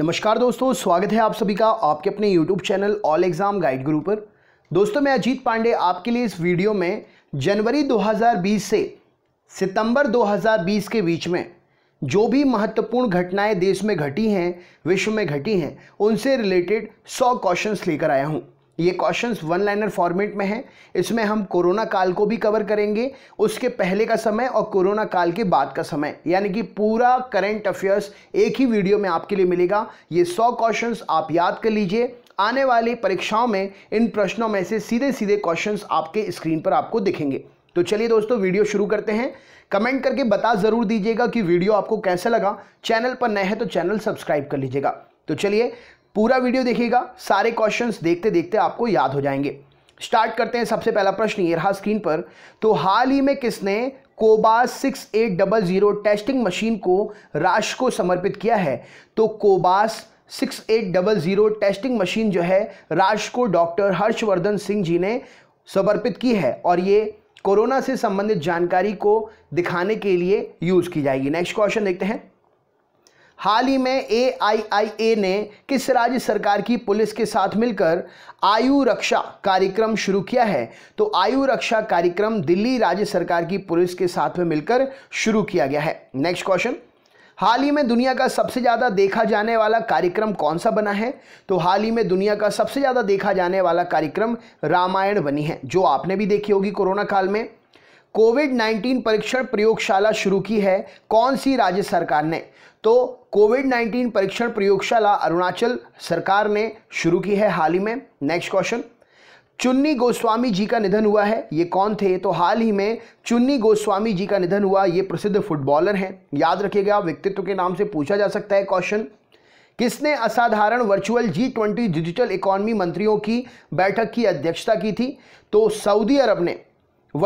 नमस्कार दोस्तों स्वागत है आप सभी का आपके अपने YouTube channel All Exam Guide Guru पर दोस्तों मैं अजीत पांडे आपके लिए इस वीडियो में जनवरी 2020 से सितंबर 2020 के बीच में जो भी महत्वपूर्ण घटनाएं देश में घटी हैं विश्व में घटी हैं उनसे रिलेटेड 100 क्वेश्चंस लेकर आया हूं ये क्वेश्चंस वन लाइनर फॉर्मेट में है इसमें हम कोरोना काल को भी कवर करेंगे उसके पहले का समय और कोरोना काल के बाद का समय यानी कि पूरा करंट अफेयर्स एक ही वीडियो में आपके लिए मिलेगा ये सौ क्वेश्चंस आप याद कर लीजिए आने वाली परीक्षाओं में इन प्रश्नों में से सीधे सीधे क्वेश्चन आपके स्क्रीन पर आपको दिखेंगे तो चलिए दोस्तों वीडियो शुरू करते हैं कमेंट करके बता ज़रूर दीजिएगा कि वीडियो आपको कैसा लगा चैनल पर नए हैं तो चैनल सब्सक्राइब कर लीजिएगा तो चलिए पूरा वीडियो देखिएगा सारे क्वेश्चंस देखते देखते आपको याद हो जाएंगे स्टार्ट करते हैं सबसे पहला प्रश्न ये रहा स्क्रीन पर तो हाल ही में किसने Cobas six eight double zero testing machine को राष्ट्र को समर्पित किया है तो Cobas six eight double zero testing machine जो है राष्ट्र को डॉक्टर हर्षवर्धन सिंह जी ने समर्पित की है और ये कोरोना से संबंधित जानकारी को दिखाने के लिए यूज़ की जाएगी नेक्स्ट क्वेश्चन देखते हैं हाल ही में ए ने किस राज्य सरकार की पुलिस के साथ मिलकर आयु रक्षा कार्यक्रम शुरू किया है तो आयु रक्षा कार्यक्रम दिल्ली राज्य सरकार की पुलिस के साथ में मिलकर शुरू किया गया है नेक्स्ट क्वेश्चन हाल ही में दुनिया का सबसे ज़्यादा देखा जाने वाला कार्यक्रम कौन सा बना है तो हाल ही में दुनिया का सबसे ज़्यादा देखा जाने वाला कार्यक्रम रामायण बनी है जो आपने भी देखी होगी कोरोना काल में कोविड 19 परीक्षण प्रयोगशाला शुरू की है कौन सी राज्य सरकार ने तो कोविड 19 परीक्षण प्रयोगशाला अरुणाचल सरकार ने शुरू की है हाल ही में नेक्स्ट क्वेश्चन चुन्नी गोस्वामी जी का निधन हुआ है ये कौन थे तो हाल ही में चुन्नी गोस्वामी जी का निधन हुआ ये प्रसिद्ध फुटबॉलर हैं याद रखिएगा व्यक्तित्व के नाम से पूछा जा सकता है क्वेश्चन किसने असाधारण virtual G twenty digital economy मंत्रियों की बैठक की अध्यक्षता की थी तो सऊदी अरब ने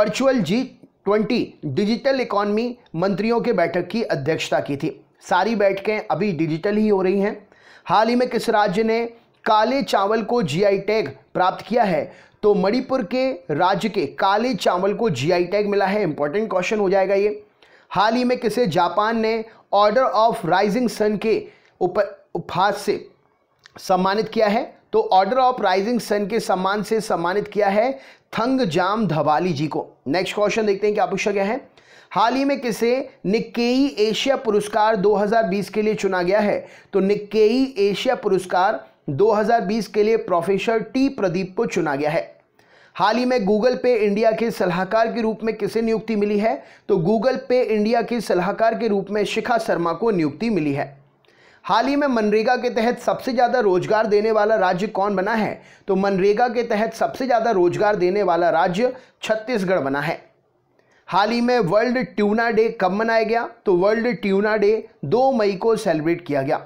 virtual G twenty digital economy मंत्रियों के बैठक की अध्यक्षता की थी सारी बैठकें अभी डिजिटल ही हो रही हैं हाल ही में किस राज्य ने काले चावल को जीआई टैग प्राप्त किया है तो मणिपुर के राज्य के काले चावल को जीआई टैग मिला है इंपॉर्टेंट क्वेश्चन हो जाएगा ये हाल ही में किसे जापान ने ऑर्डर ऑफ राइजिंग सन के उप उपहास से सम्मानित किया है तो ऑर्डर ऑफ राइजिंग सन के सम्मान से सम्मानित किया है थंग जाम धवाली जी को नेक्स्ट क्वेश्चन देखते हैं क्या पूछा गया है हाल ही में किसे निक्केई एशिया पुरस्कार 2020 के लिए चुना गया है तो निक्केई एशिया पुरस्कार 2020 के लिए प्रोफेसर टी प्रदीप को चुना गया है हाल ही में गूगल पे इंडिया के सलाहकार के रूप में किसे नियुक्ति मिली है तो गूगल पे इंडिया के सलाहकार के रूप में शिखा शर्मा को नियुक्ति मिली है हाल ही में मनरेगा के तहत सबसे ज़्यादा रोजगार देने वाला राज्य कौन बना है तो मनरेगा के तहत सबसे ज़्यादा रोजगार देने वाला राज्य छत्तीसगढ़ बना है हाल ही में वर्ल्ड ट्यूना डे कब मनाया गया तो वर्ल्ड ट्यूना डे 2 मई को सेलिब्रेट किया गया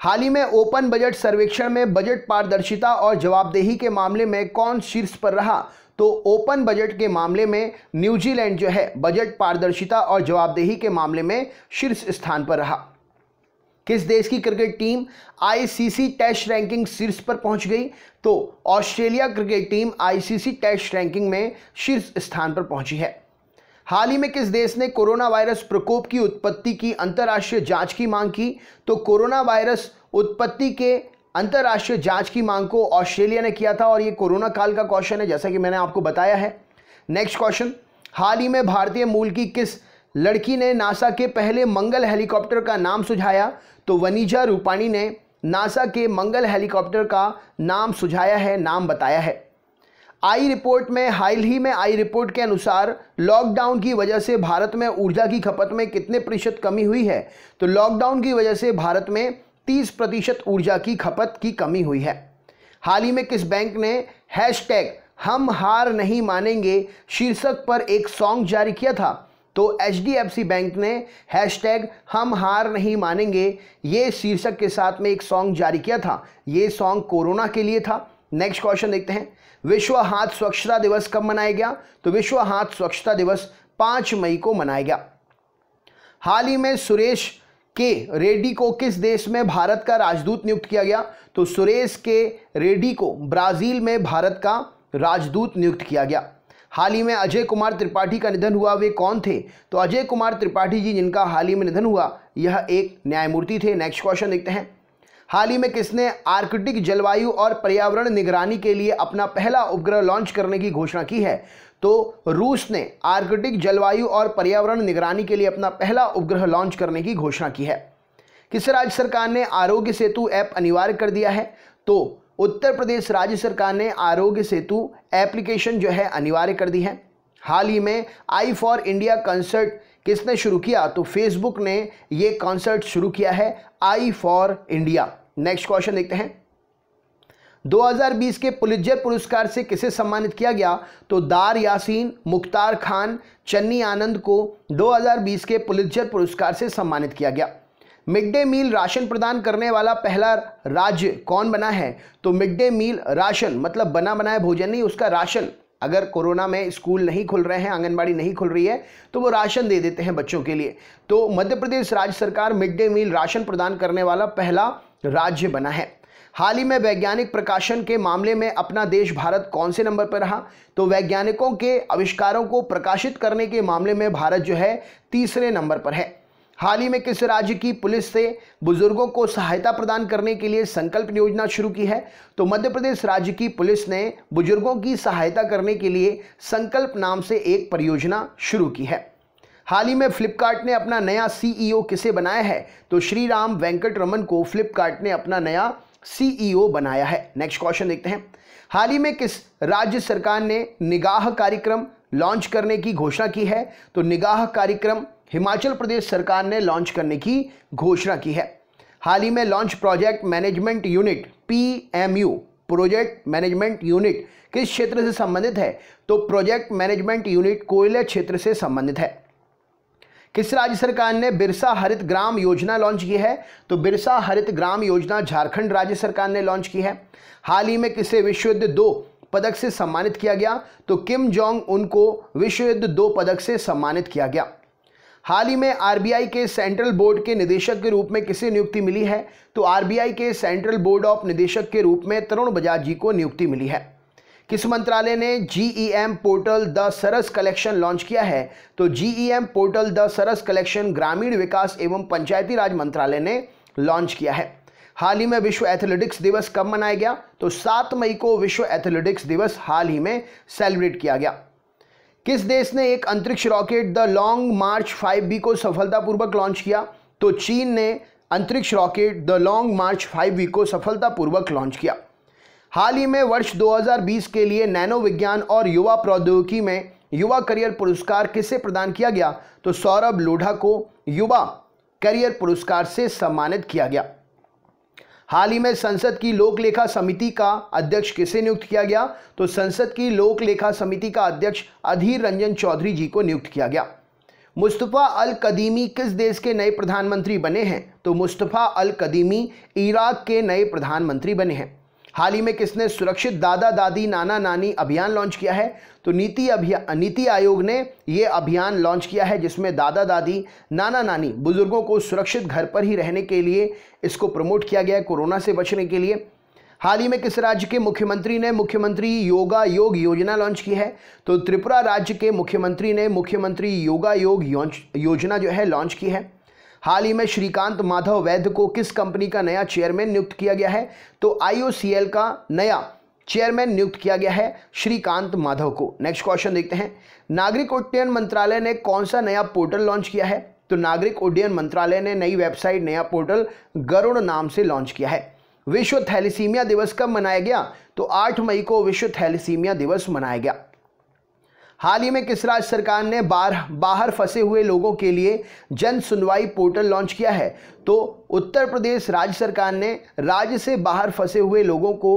हाल ही में ओपन बजट सर्वेक्षण में बजट पारदर्शिता और जवाबदेही के मामले में कौन शीर्ष पर रहा तो ओपन बजट के मामले में न्यूजीलैंड जो है बजट पारदर्शिता और जवाबदेही के मामले में शीर्ष स्थान पर रहा किस देश की cricket team ICC test ranking शीर्ष पर पहुंच गई तो Australia cricket team ICC test ranking में शीर्ष स्थान पर पहुंची है हाल ही में किस देश ने कोरोना वायरस प्रकोप की उत्पत्ति की अंतर्राष्ट्रीय जांच की मांग की तो कोरोना वायरस उत्पत्ति के अंतर्राष्ट्रीय जांच की मांग को ऑस्ट्रेलिया ने किया था और ये कोरोना काल का क्वेश्चन है जैसा कि मैंने आपको बताया है नेक्स्ट क्वेश्चन हाल ही में भारतीय मूल की किस लड़की ने नासा के पहले मंगल हेलीकॉप्टर का नाम सुझाया तो वनीजा रूपाणी ने नासा के मंगल हेलीकॉप्टर का नाम सुझाया है नाम बताया है आई रिपोर्ट में हाल ही में आई रिपोर्ट के अनुसार लॉकडाउन की वजह से भारत में ऊर्जा की खपत में कितने प्रतिशत कमी हुई है तो लॉकडाउन की वजह से भारत में 30 प्रतिशत ऊर्जा की खपत की कमी हुई है हाल ही में किस बैंक ने हैशटैग हम हार नहीं मानेंगे शीर्षक पर एक सॉन्ग जारी किया था तो एच बैंक ने हैशटैग हम हार नहीं मानेंगे ये शीर्षक के साथ में एक सॉन्ग जारी किया था ये सॉन्ग कोरोना के लिए था नेक्स्ट क्वेश्चन देखते हैं विश्व हाथ स्वच्छता दिवस कब मनाया गया तो विश्व हाथ स्वच्छता दिवस पांच मई को मनाया गया हाल ही में सुरेश के रेड्डी को किस देश में भारत का राजदूत नियुक्त किया गया तो सुरेश के रेड्डी को ब्राज़ील में भारत का राजदूत नियुक्त किया गया हाल ही में अजय कुमार त्रिपाठी का निधन हुआ वे कौन थे तो अजय कुमार त्रिपाठी जी जिनका हाल ही में निधन हुआ यह एक न्यायमूर्ति थे नेक्स्ट क्वेश्चन देखते हैं हाल ही में किसने आर्कटिक जलवायु और पर्यावरण निगरानी के लिए अपना पहला उपग्रह लॉन्च करने की घोषणा की है तो रूस ने आर्कटिक जलवायु और पर्यावरण निगरानी के लिए अपना पहला उपग्रह लॉन्च करने की घोषणा की है किस राज्य सरकार ने आरोग्य सेतु ऐप अनिवार्य कर दिया है तो उत्तर प्रदेश राज्य सरकार ने आरोग्य सेतु एप्लीकेशन जो है अनिवार्य कर दी है हाल ही में आई फॉर इंडिया कंसर्ट किसने शुरू किया तो फेसबुक ने ये कॉन्सर्ट शुरू किया है I for India next question देखते हैं 2020 के पुलिजर पुरस्कार से किसे सम्मानित किया गया तो दार यासीन मुख्तार खान चन्नी आनंद को 2020 के पुलिजर पुरस्कार से सम्मानित किया गया मिड डे मील राशन प्रदान करने वाला पहला राज्य कौन बना है तो मिड डे मील राशन मतलब बना बनाए भोजन नहीं उसका राशन अगर कोरोना में स्कूल नहीं खुल रहे हैं आंगनबाड़ी नहीं खुल रही है तो वो राशन दे देते हैं बच्चों के लिए तो मध्य प्रदेश राज्य सरकार मिड डे मील राशन प्रदान करने वाला पहला राज्य बना है हाल ही में वैज्ञानिक प्रकाशन के मामले में अपना देश भारत कौन से नंबर पर रहा तो वैज्ञानिकों के आविष्कारों को प्रकाशित करने के मामले में भारत जो है तीसरे नंबर पर है हाल ही में किस राज्य की पुलिस से बुजुर्गों को सहायता प्रदान करने के लिए संकल्प योजना शुरू की है तो मध्य प्रदेश राज्य की पुलिस ने बुजुर्गों की सहायता करने के लिए संकल्प नाम से एक परियोजना शुरू की है हाल ही में फ्लिपकार्ट ने अपना नया सीईओ e किसे बनाया है तो श्री राम वेंकट रमन को फ्लिपकार्ट ने अपना नया सीईओ e बनाया है नेक्स्ट क्वेश्चन देखते हैं हाल ही में किस राज्य सरकार ने निगाह कार्यक्रम लॉन्च करने की घोषणा की है तो निगाह कार्यक्रम हिमाचल प्रदेश सरकार ने लॉन्च करने की घोषणा की है हाल ही में launch project management unit PMU project management unit किस क्षेत्र से संबंधित है तो प्रोजेक्ट मैनेजमेंट यूनिट कोयला क्षेत्र से संबंधित है किस राज्य सरकार ने बिरसा हरित ग्राम योजना लॉन्च की है तो बिरसा हरित ग्राम योजना झारखंड राज्य सरकार ने लॉन्च की है हाल ही में किसे विश्व युद्ध दो पदक से सम्मानित किया गया तो किम जोंग उनको विश्व युद्ध दो पदक से सम्मानित किया गया हाल ही में आरबीआई के सेंट्रल बोर्ड के निदेशक के रूप में किसे नियुक्ति मिली है तो आरबीआई के सेंट्रल बोर्ड ऑफ निदेशक के रूप में तरुण बजाज जी को नियुक्ति मिली है किस मंत्रालय ने GeM e portal the Saras collection launch किया है तो GeM e portal the Saras collection ग्रामीण विकास एवं पंचायती राज मंत्रालय ने लॉन्च किया है हाल ही में विश्व एथलेटिक्स दिवस कब मनाया गया तो सात मई को विश्व एथलेटिक्स दिवस हाल ही में सेलिब्रेट किया गया किस देश ने एक अंतरिक्ष rocket the long March 5B को सफलतापूर्वक लॉन्च किया तो चीन ने अंतरिक्ष rocket the long March 5B को सफलतापूर्वक लॉन्च किया हाल ही में वर्ष 2020 के लिए नैनो विज्ञान और युवा प्रौद्योगिकी में युवा करियर पुरस्कार किसे प्रदान किया गया तो सौरभ लोढ़ा को युवा करियर पुरस्कार से सम्मानित किया गया हाल ही में संसद की लोकलेखा समिति का अध्यक्ष किसे नियुक्त किया गया तो संसद की लोकलेखा समिति का अध्यक्ष अधीर रंजन चौधरी जी को नियुक्त किया गया मुस्तफ़ा अल कदीमी किस देश के नए प्रधानमंत्री बने हैं तो मुस्तफ़ा अल कदीमी इराक के नए प्रधानमंत्री बने हैं हाल ही में किसने सुरक्षित दादा दादी नाना नानी अभियान लॉन्च किया है तो नीति अभियान नीति आयोग ने ये अभियान लॉन्च किया है जिसमें दादा दादी नाना नानी बुजुर्गों को सुरक्षित घर पर ही रहने के लिए इसको प्रमोट किया गया है कोरोना से बचने के लिए हाल ही में किस राज्य के मुख्यमंत्री ने मुख्यमंत्री योगा योग योजना लॉन्च की है तो त्रिपुरा राज्य के मुख्यमंत्री ने मुख्यमंत्री योगा योग योजना जो है लॉन्च की है हाल ही में श्रीकांत माधव वैद्य को किस कंपनी का नया चेयरमैन नियुक्त किया गया है तो आईओसीएल का नया चेयरमैन नियुक्त किया गया है श्रीकांत माधव को नेक्स्ट क्वेश्चन देखते हैं नागरिक उड्डयन मंत्रालय ने कौन सा नया पोर्टल लॉन्च किया है तो नागरिक उड्डयन मंत्रालय ने नई वेबसाइट नया पोर्टल गरुड़ नाम से लॉन्च किया है विश्व थैलीसीमिया दिवस कब मनाया गया तो 8 मई को विश्व थैलीसीमिया दिवस मनाया गया हाल ही में किस राज्य सरकार ने बाहर बाहर फंसे हुए लोगों के लिए जन सुनवाई पोर्टल लॉन्च किया है तो उत्तर प्रदेश राज्य सरकार ने राज्य से बाहर फंसे हुए लोगों को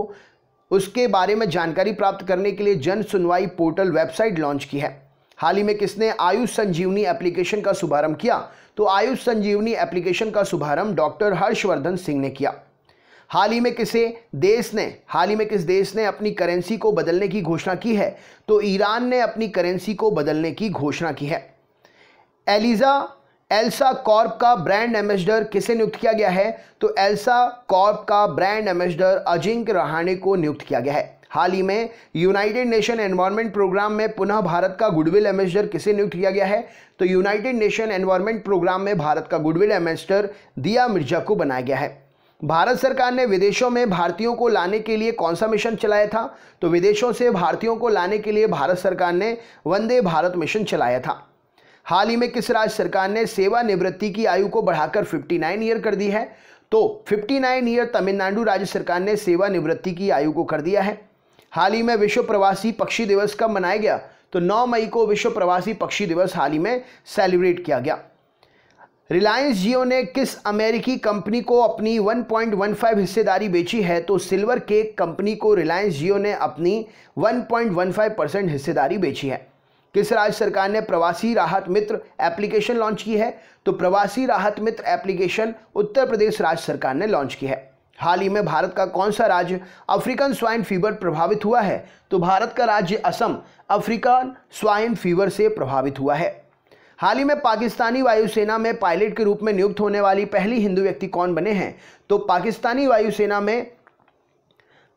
उसके बारे में जानकारी प्राप्त करने के लिए जन सुनवाई पोर्टल वेबसाइट लॉन्च की है हाल ही में किसने आयुष संजीवनी एप्लीकेशन का शुभारंभ किया तो आयुष संजीवनी एप्लीकेशन का शुभारंभ डॉक्टर हर्षवर्धन सिंह ने किया हाल ही में किसे देश ने हाल ही में किस देश ने अपनी करेंसी को बदलने की घोषणा की है तो ईरान ने अपनी करेंसी को बदलने की घोषणा की है एलिज़ा एल्सा कॉर्प का ब्रांड एम्बेसडर किसे नियुक्त किया गया है तो एल्सा कॉर्प का ब्रांड एम्बेसडर अजिंक रहाणे को नियुक्त किया गया है हाल ही में यूनाइटेड नेशन एनवायरमेंट प्रोग्राम में पुनः भारत का गुडविल एम्बेसडर किसे नियुक्त किया गया है तो यूनाइटेड नेशन एनवायरमेंट प्रोग्राम में भारत का गुडविल एम्बेसडर दिया मिर्जा को बनाया गया है भारत सरकार ने विदेशों में भारतीयों को लाने के लिए कौन सा मिशन चलाया था तो विदेशों से भारतीयों को लाने के लिए भारत सरकार ने वंदे भारत मिशन चलाया था हाल ही में किस राज्य सरकार ने सेवानिवृत्ति की आयु को बढ़ाकर 59 ईयर कर दी है तो 59 ईयर तमिलनाडु राज्य सरकार ने सेवानिवृत्ति की आयु को कर दिया है हाल ही में विश्व प्रवासी पक्षी दिवस कब मनाया गया तो 9 मई को विश्व प्रवासी पक्षी दिवस हाल ही में सेलिब्रेट किया गया रिलायंस जियो ने किस अमेरिकी कंपनी को अपनी 1.15 हिस्सेदारी बेची है तो सिल्वर केक कंपनी को रिलायंस जियो ने अपनी 1.15 परसेंट हिस्सेदारी बेची है किस राज्य सरकार ने प्रवासी राहत मित्र एप्लीकेशन लॉन्च की है तो प्रवासी राहत मित्र एप्लीकेशन उत्तर प्रदेश राज्य सरकार ने लॉन्च की है हाल ही में भारत का कौन सा राज्य अफ्रीकन स्वाइन फीवर प्रभावित हुआ है तो भारत का राज्य असम अफ्रीकन स्वाइन फीवर से प्रभावित हुआ है हाल ही में पाकिस्तानी वायुसेना में पायलट के रूप में नियुक्त होने वाली पहली हिंदू व्यक्ति कौन बने हैं तो पाकिस्तानी वायुसेना में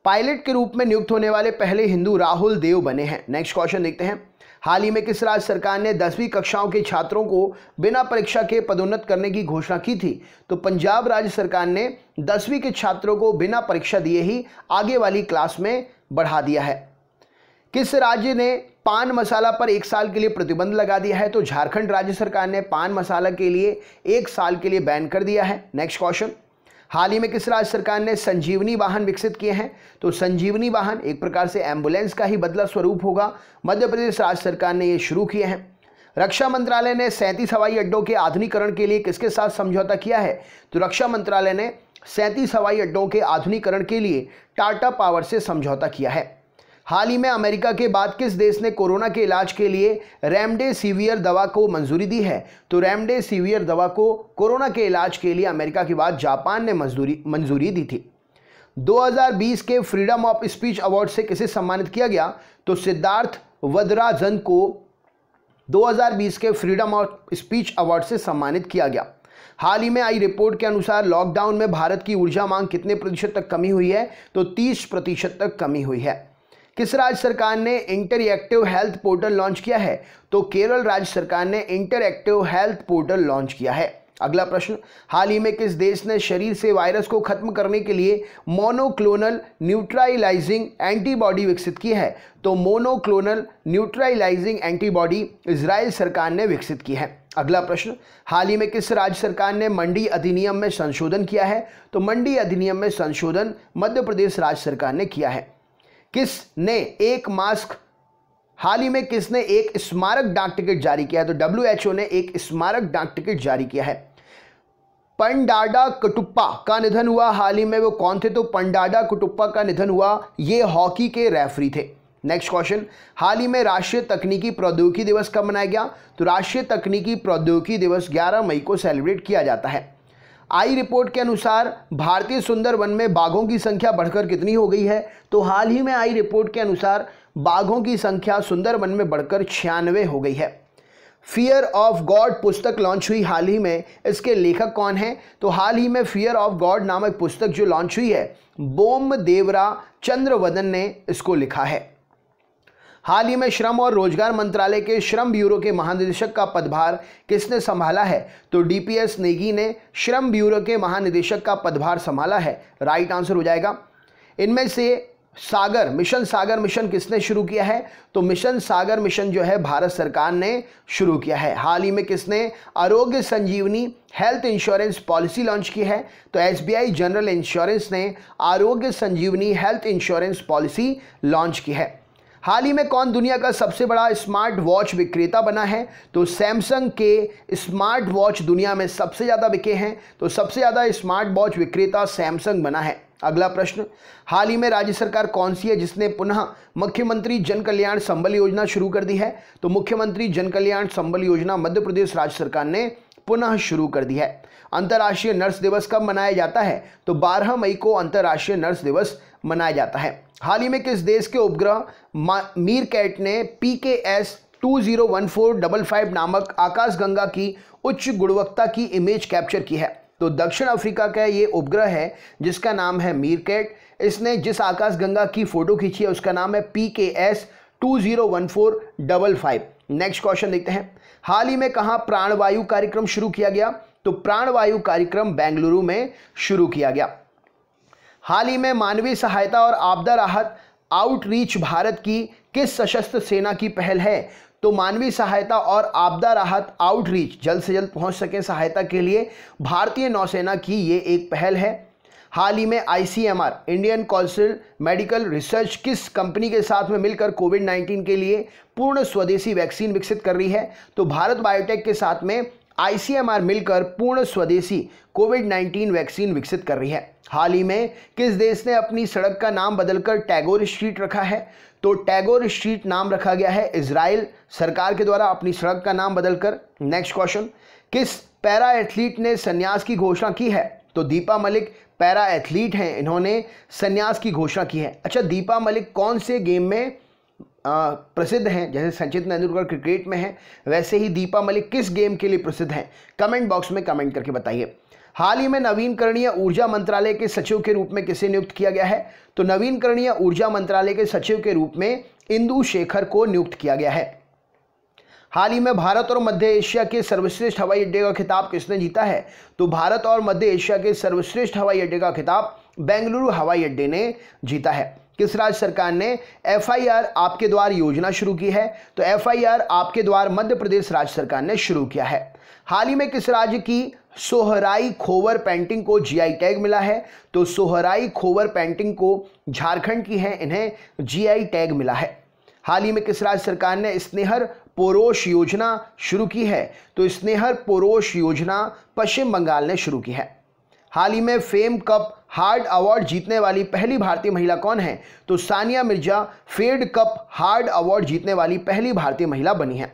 पायलट के रूप में नियुक्त होने वाले पहले हिंदू राहुल देव बने हैं नेक्स्ट क्वेश्चन देखते हैं हाल ही में किस राज्य सरकार ने दसवीं कक्षाओं के छात्रों को बिना परीक्षा के पदोन्नत करने की घोषणा की थी तो पंजाब राज्य सरकार ने दसवीं के छात्रों को बिना परीक्षा दिए ही आगे वाली क्लास में बढ़ा दिया है किस राज्य ने पान मसाला पर एक साल के लिए प्रतिबंध लगा दिया है तो झारखंड राज्य सरकार ने पान मसाला के लिए एक साल के लिए बैन कर दिया है नेक्स्ट क्वेश्चन हाल ही में किस राज्य सरकार ने संजीवनी वाहन विकसित किए हैं तो संजीवनी वाहन एक प्रकार से एम्बुलेंस का ही बदला स्वरूप होगा मध्य प्रदेश राज्य सरकार ने ये शुरू किए हैं रक्षा मंत्रालय ने सैंतीस हवाई अड्डों के आधुनिकरण के लिए किसके साथ समझौता किया है तो रक्षा मंत्रालय ने सैंतीस हवाई अड्डों के आधुनिकरण के लिए टाटा पावर से समझौता किया है हाल ही में अमेरिका के बाद किस देश ने कोरोना के इलाज के लिए रेमडेसिवियर दवा को मंजूरी दी है तो रेमडेसिवियर दवा को कोरोना के इलाज के लिए अमेरिका के बाद जापान ने मंजूरी मंजूरी दी थी 2020 के फ्रीडम ऑफ स्पीच अवार्ड से किसे सम्मानित किया गया तो सिद्धार्थ वदराजन को 2020 के फ्रीडम ऑफ स्पीच अवार्ड से सम्मानित किया गया हाल ही में आई रिपोर्ट के अनुसार लॉकडाउन में भारत की ऊर्जा मांग कितने प्रतिशत तक कमी हुई है तो 30 प्रतिशत तक कमी हुई है किस राज्य सरकार ने इंटरएक्टिव हेल्थ पोर्टल लॉन्च किया है तो केरल राज्य सरकार ने इंटरएक्टिव हेल्थ पोर्टल लॉन्च किया है अगला प्रश्न हाल ही में किस देश ने शरीर से वायरस को खत्म करने के लिए मोनोक्लोनल न्यूट्राइलाइजिंग एंटीबॉडी विकसित की है तो मोनोक्लोनल न्यूट्राइलाइजिंग एंटीबॉडी इसराइल सरकार ने विकसित की है अगला प्रश्न हाल ही में किस राज्य सरकार ने मंडी अधिनियम में संशोधन किया है तो मंडी अधिनियम में संशोधन मध्य प्रदेश राज्य सरकार ने किया है किसने एक मास्क हाल ही में किसने एक स्मारक डाक टिकट जारी किया है तो डब्ल्यू ने एक स्मारक डाक टिकट जारी किया है पंडाडा कटुप्पा का निधन हुआ हाल ही में वो कौन थे तो पंडाडा कटुप्पा का निधन हुआ ये हॉकी के रेफरी थे नेक्स्ट क्वेश्चन हाल ही में राष्ट्रीय तकनीकी प्रौद्योगिकी दिवस कब मनाया गया तो राष्ट्रीय तकनीकी प्रौद्योगिकी दिवस 11 मई को सेलिब्रेट किया जाता है आई रिपोर्ट के अनुसार भारतीय सुंदरवन में बाघों की संख्या बढ़कर कितनी हो गई है तो हाल ही में आई रिपोर्ट के अनुसार बाघों की संख्या सुंदरवन में बढ़कर छियानवे हो गई है फियर ऑफ गॉड पुस्तक लॉन्च हुई हाल ही में इसके लेखक कौन हैं तो हाल ही में फियर ऑफ गॉड नामक पुस्तक जो लॉन्च हुई है बोम देवरा चंद्रवदन ने इसको लिखा है हाल ही में श्रम और रोजगार मंत्रालय के श्रम ब्यूरो के महानिदेशक का पदभार किसने संभाला है तो डीपीएस नेगी ने श्रम ब्यूरो के महानिदेशक का पदभार संभाला है राइट आंसर हो जाएगा इनमें से सागर मिशन सागर मिशन किसने शुरू किया है तो मिशन सागर मिशन जो है भारत सरकार ने शुरू किया है हाल ही में किसने Arogya Sanjeevani health insurance policy launch की है तो एसबीआई जनरल इंश्योरेंस ने Arogya Sanjeevani health insurance policy launch की है हाल ही में कौन दुनिया का सबसे बड़ा स्मार्ट वॉच विक्रेता बना है तो सैमसंग के स्मार्ट वॉच दुनिया में सबसे ज़्यादा बिके हैं तो सबसे ज़्यादा स्मार्ट वॉच विक्रेता सैमसंग बना है अगला प्रश्न हाल ही में राज्य सरकार कौन सी है जिसने पुनः मुख्यमंत्री जन कल्याण संबल योजना शुरू कर दी है तो मुख्यमंत्री जन कल्याण संबल योजना मध्य प्रदेश राज्य सरकार ने पुनः शुरू कर दी है अंतर्राष्ट्रीय नर्स दिवस कब मनाया जाता है तो 12 मई को अंतर्राष्ट्रीय नर्स दिवस मनाया जाता है हाल ही में किस देश के उपग्रह मीर कैट ने P K S two zero one four double five नामक आकाशगंगा की उच्च गुणवत्ता की इमेज कैप्चर की है तो दक्षिण अफ्रीका का ये उपग्रह है जिसका नाम है मीर कैट इसने जिस आकाशगंगा की फ़ोटो खींची है उसका नाम है P K S two zero one four double five next question देखते हैं हाल ही में कहाँ प्राणवायु कार्यक्रम शुरू किया गया तो प्राणवायु कार्यक्रम बेंगलुरु में शुरू किया गया हाल ही में मानवीय सहायता और आपदा राहत आउटरीच भारत की किस सशस्त्र सेना की पहल है तो मानवीय सहायता और आपदा राहत आउटरीच जल्द से जल्द पहुंच सकें सहायता के लिए भारतीय नौसेना की ये एक पहल है हाल ही में ICMR Indian council medical research किस कंपनी के साथ में मिलकर कोविड 19 के लिए पूर्ण स्वदेशी वैक्सीन विकसित कर रही है तो भारत बायोटेक के साथ में आईसीएमआर मिलकर पूर्ण स्वदेशी कोविड 19 वैक्सीन विकसित कर रही है हाल ही में किस देश ने अपनी सड़क का नाम बदलकर टैगोर स्ट्रीट रखा है तो टैगोर स्ट्रीट नाम रखा गया है इसराइल सरकार के द्वारा अपनी सड़क का नाम बदलकर नेक्स्ट क्वेश्चन किस पैरा एथलीट ने संन्यास की घोषणा की है तो दीपा मलिक पैरा एथलीट हैं इन्होंने संन्यास की घोषणा की है अच्छा दीपा मलिक कौन से गेम में प्रसिद्ध हैं जैसे सचिन तेंदुलकर क्रिकेट में हैं वैसे ही दीपा मलिक किस गेम के लिए प्रसिद्ध हैं कमेंट बॉक्स में कमेंट करके बताइए हाल ही में नवीनकरणीय ऊर्जा मंत्रालय के सचिव के रूप में किसे नियुक्त किया गया है तो नवीनकरणीय ऊर्जा मंत्रालय के सचिव के रूप में इंदु शेखर को नियुक्त किया गया है हाल ही में भारत और मध्य एशिया के सर्वश्रेष्ठ हवाई अड्डे का खिताब किसने जीता है तो भारत और मध्य एशिया के सर्वश्रेष्ठ हवाई अड्डे का खिताब बेंगलुरु हवाई अड्डे ने जीता है किस राज्य सरकार ने एफआईआर आपके द्वार योजना शुरू की है तो एफआईआर आपके द्वार मध्य प्रदेश राज्य सरकार ने शुरू किया है हाल ही में किस राज्य की सोहराई खोवर पेंटिंग को जीआई टैग मिला है तो सोहराई खोवर पेंटिंग को झारखंड की है इन्हें जीआई टैग मिला है हाल ही में किस राज्य सरकार ने स्नेहर पोरोश योजना शुरू की है तो स्नेहर पोरोश योजना पश्चिम बंगाल ने शुरू की है हाल ही में फेम कप हार्ड अवार्ड जीतने वाली पहली भारतीय महिला कौन है तो Sania Mirza Fed Cup heart award जीतने वाली पहली भारतीय महिला बनी है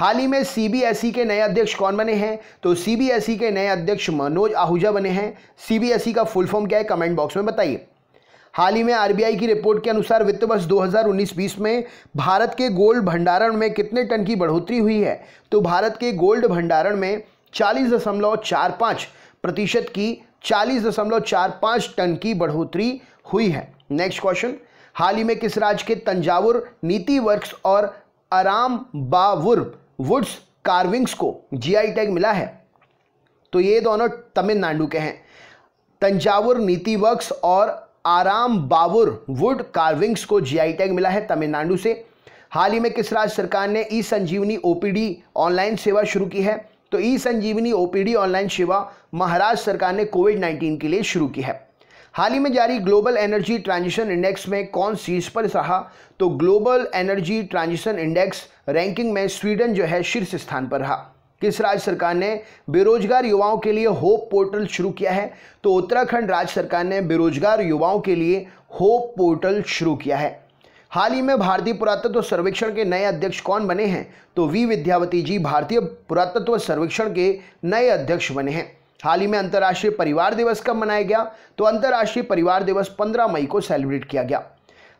हाल ही में सीबीएसई e के नए अध्यक्ष कौन बने हैं तो सीबीएसई e के नए अध्यक्ष मनोज आहूजा बने हैं सीबीएसई e का फुल फॉर्म क्या है कमेंट बॉक्स में बताइए हाल ही में आरबीआई की रिपोर्ट के अनुसार वित्त वर्ष 2019-20 में भारत के गोल्ड भंडारण में कितने टन की बढ़ोतरी हुई है तो भारत के गोल्ड भंडारण में चालीस दशमलव चार प्रतिशत की चालीस दशमलव चार पाँच टन की बढ़ोतरी हुई है नेक्स्ट क्वेश्चन हाल ही में किस राज्य के तंजावुर नीति वर्क्स और आराम बावुर वुड्स कार्विंग्स को जीआई टैग मिला है तो ये दोनों तमिलनाडु के हैं तंजावुर नीति वर्क्स और आराम बावुर वुड कार्विंग्स को जीआई टैग मिला है तमिलनाडु से हाल ही में किस राज्य सरकार ने ई संजीवनी ओपीडी ऑनलाइन सेवा शुरू की है तो ई संजीवनी ओपीडी ऑनलाइन सेवा महाराष्ट्र सरकार ने कोविड 19 के लिए शुरू की है हाल ही में जारी ग्लोबल एनर्जी ट्रांजिशन इंडेक्स में कौन शीर्ष पर रहा तो global energy transition index ranking में स्वीडन जो है शीर्ष स्थान पर रहा किस राज्य सरकार ने बेरोजगार युवाओं के लिए होप पोर्टल शुरू किया है तो उत्तराखंड राज्य सरकार ने बेरोजगार युवाओं के लिए होप पोर्टल शुरू किया है हाल ही में भारतीय पुरातत्व सर्वेक्षण के नए अध्यक्ष कौन बने हैं तो वी विद्यावती जी भारतीय पुरातत्व सर्वेक्षण के नए अध्यक्ष बने हैं हाल ही में अंतर्राष्ट्रीय परिवार दिवस कब मनाया गया तो अंतर्राष्ट्रीय परिवार दिवस 15 मई को सेलिब्रेट किया गया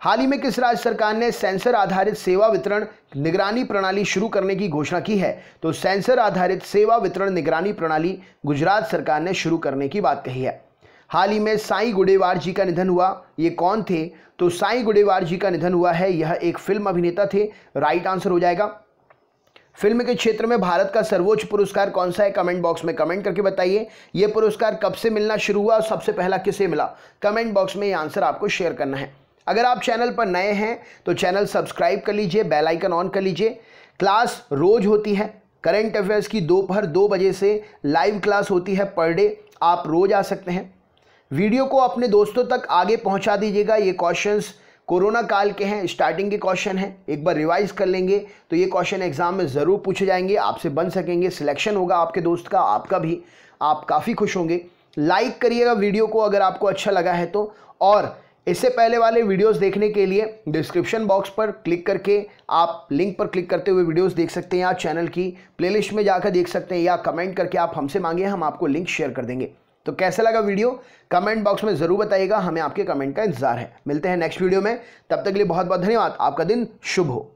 हाल ही में किस राज्य सरकार ने सेंसर आधारित सेवा वितरण निगरानी प्रणाली शुरू करने की घोषणा की है तो सेंसर आधारित सेवा वितरण निगरानी प्रणाली गुजरात सरकार ने शुरू करने की बात कही है हाल ही में साई गुडेवार जी का निधन हुआ ये कौन थे तो साई गुडेवार जी का निधन हुआ है यह एक फिल्म अभिनेता थे राइट आंसर हो जाएगा फिल्म के क्षेत्र में भारत का सर्वोच्च पुरस्कार कौन सा है कमेंट बॉक्स में कमेंट करके बताइए ये पुरस्कार कब से मिलना शुरू हुआ और सबसे पहला किसे मिला कमेंट बॉक्स में ये आंसर आपको शेयर करना है अगर आप चैनल पर नए हैं तो चैनल सब्सक्राइब कर लीजिए बेल आइकन ऑन कर लीजिए क्लास रोज होती है करंट अफेयर्स की दोपहर दो, दो बजे से लाइव क्लास होती है पर डे आप रोज आ सकते हैं वीडियो को अपने दोस्तों तक आगे पहुंचा दीजिएगा ये क्वेश्चंस कोरोना काल के हैं स्टार्टिंग के क्वेश्चन हैं एक बार रिवाइज कर लेंगे तो ये क्वेश्चन एग्जाम में ज़रूर पूछे जाएंगे आपसे बन सकेंगे सिलेक्शन होगा आपके दोस्त का आपका भी आप काफ़ी खुश होंगे लाइक करिएगा वीडियो को अगर आपको अच्छा लगा है तो और इससे पहले वाले वीडियोस देखने के लिए डिस्क्रिप्शन बॉक्स पर क्लिक करके आप लिंक पर क्लिक करते हुए वीडियोस देख सकते हैं या चैनल की प्लेलिस्ट में जाकर देख सकते हैं या कमेंट करके आप हमसे मांगे हम आपको लिंक शेयर कर देंगे तो कैसे लगा वीडियो कमेंट बॉक्स में ज़रूर बताइएगा हमें आपके कमेंट का इंतजार है मिलते हैं नेक्स्ट वीडियो में तब तक के लिए बहुत बहुत धन्यवाद आपका दिन शुभ हो